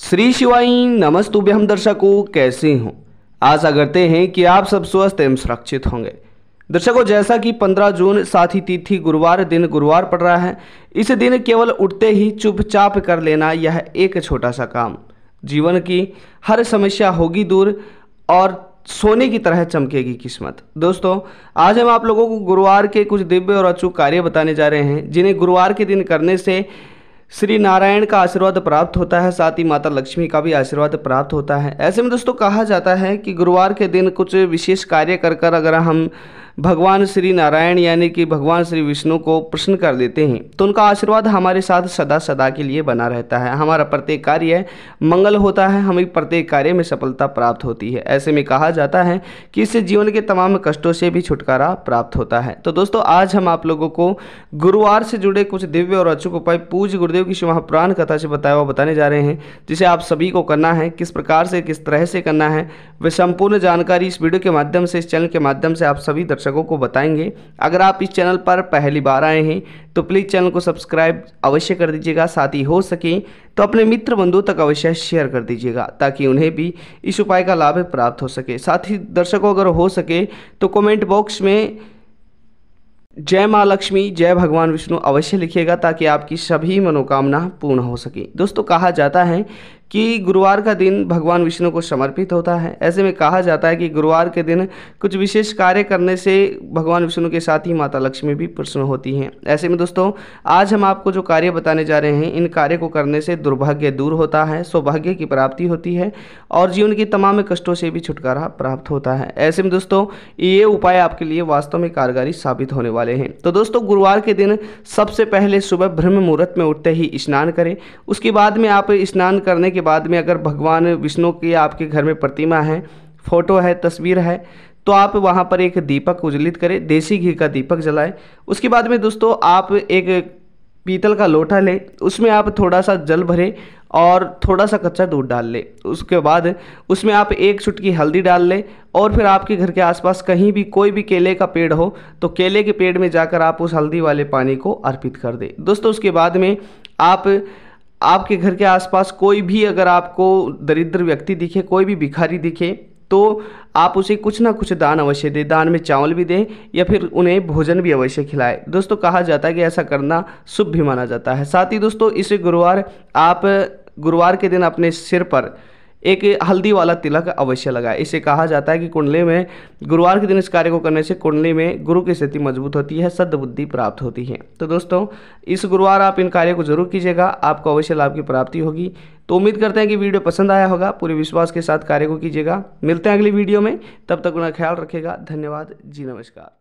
श्री शिवाई हम दर्शकों कैसे हों आशा करते हैं कि आप सब स्वस्थ एवं सुरक्षित होंगे दर्शकों जैसा कि 15 जून साथी तिथि गुरुवार दिन गुरुवार पड़ रहा है इस दिन केवल उठते ही चुपचाप कर लेना यह एक छोटा सा काम जीवन की हर समस्या होगी दूर और सोने की तरह चमकेगी किस्मत दोस्तों आज हम आप लोगों को गुरुवार के कुछ दिव्य और अचूक कार्य बताने जा रहे हैं जिन्हें गुरुवार के दिन करने से श्री नारायण का आशीर्वाद प्राप्त होता है साथ ही माता लक्ष्मी का भी आशीर्वाद प्राप्त होता है ऐसे में दोस्तों कहा जाता है कि गुरुवार के दिन कुछ विशेष कार्य कर कर अगर हम भगवान श्री नारायण यानी कि भगवान श्री विष्णु को प्रश्न कर देते हैं तो उनका आशीर्वाद हमारे साथ सदा सदा के लिए बना रहता है हमारा प्रत्येक कार्य मंगल होता है हमें प्रत्येक कार्य में सफलता प्राप्त होती है ऐसे में कहा जाता है कि इससे जीवन के तमाम कष्टों से भी छुटकारा प्राप्त होता है तो दोस्तों आज हम आप लोगों को गुरुवार से जुड़े कुछ दिव्य और अचूक उपाय पूज्य गुरुदेव की महापुराण कथा से बताया हुआ बताने जा रहे हैं जिसे आप सभी को करना है किस प्रकार से किस तरह से करना है वे संपूर्ण जानकारी इस वीडियो के माध्यम से इस चैनल के माध्यम से आप सभी दर्शक दर्शकों को बताएंगे अगर आप इस चैनल पर पहली बार आए हैं तो प्लीज़ चैनल को सब्सक्राइब अवश्य कर दीजिएगा साथ ही हो सके तो अपने मित्र बंधुओं तक अवश्य शेयर कर दीजिएगा ताकि उन्हें भी इस उपाय का लाभ प्राप्त हो सके साथ ही दर्शकों अगर हो सके तो कमेंट बॉक्स में जय माँ लक्ष्मी जय भगवान विष्णु अवश्य लिखिएगा ताकि आपकी सभी मनोकामना पूर्ण हो सके दोस्तों कहा जाता है कि गुरुवार का दिन भगवान विष्णु को समर्पित होता है ऐसे में कहा जाता है कि गुरुवार के दिन कुछ विशेष कार्य करने से भगवान विष्णु के साथ ही माता लक्ष्मी भी प्रसन्न होती हैं ऐसे में दोस्तों आज हम आपको जो कार्य बताने जा रहे हैं इन कार्य को करने से दुर्भाग्य दूर होता है सौभाग्य की प्राप्ति होती है और जीवन के तमाम कष्टों से भी छुटकारा प्राप्त होता है ऐसे में दोस्तों ये उपाय आपके लिए वास्तव में कारगारी साबित होने वाले हैं तो दोस्तों गुरुवार के दिन सबसे पहले सुबह ब्रह्म मुहूर्त में उठते ही स्नान करें उसके बाद में आप स्नान करने के के बाद में अगर भगवान विष्णु की आपके घर में प्रतिमा है फ़ोटो है तस्वीर है तो आप वहाँ पर एक दीपक उज्जवलित करें देसी घी का दीपक जलाएं उसके बाद में दोस्तों आप एक पीतल का लोटा लें उसमें आप थोड़ा सा जल भरें और थोड़ा सा कच्चा दूध डाल लें उसके बाद उसमें आप एक चुटकी हल्दी डाल लें और फिर आपके घर के आसपास कहीं भी कोई भी केले का पेड़ हो तो केले के पेड़ में जाकर आप उस हल्दी वाले पानी को अर्पित कर दें दोस्तों उसके बाद में आप आपके घर के आसपास कोई भी अगर आपको दरिद्र व्यक्ति दिखे कोई भी भिखारी दिखे तो आप उसे कुछ ना कुछ दान अवश्य दें दान में चावल भी दें या फिर उन्हें भोजन भी अवश्य खिलाएं दोस्तों कहा जाता है कि ऐसा करना शुभ भी माना जाता है साथ ही दोस्तों इस गुरुवार आप गुरुवार के दिन अपने सिर पर एक हल्दी वाला तिलक अवश्य लगाए इसे कहा जाता है कि कुंडली में गुरुवार के दिन इस कार्य को करने से कुंडली में गुरु की स्थिति मजबूत होती है सद्बुद्धि प्राप्त होती है तो दोस्तों इस गुरुवार आप इन कार्य को जरूर कीजिएगा आपको अवश्य लाभ की प्राप्ति होगी तो उम्मीद करते हैं कि वीडियो पसंद आया होगा पूरे विश्वास के साथ कार्य को कीजिएगा मिलते हैं अगली वीडियो में तब तक अपना ख्याल रखेगा धन्यवाद जी नमस्कार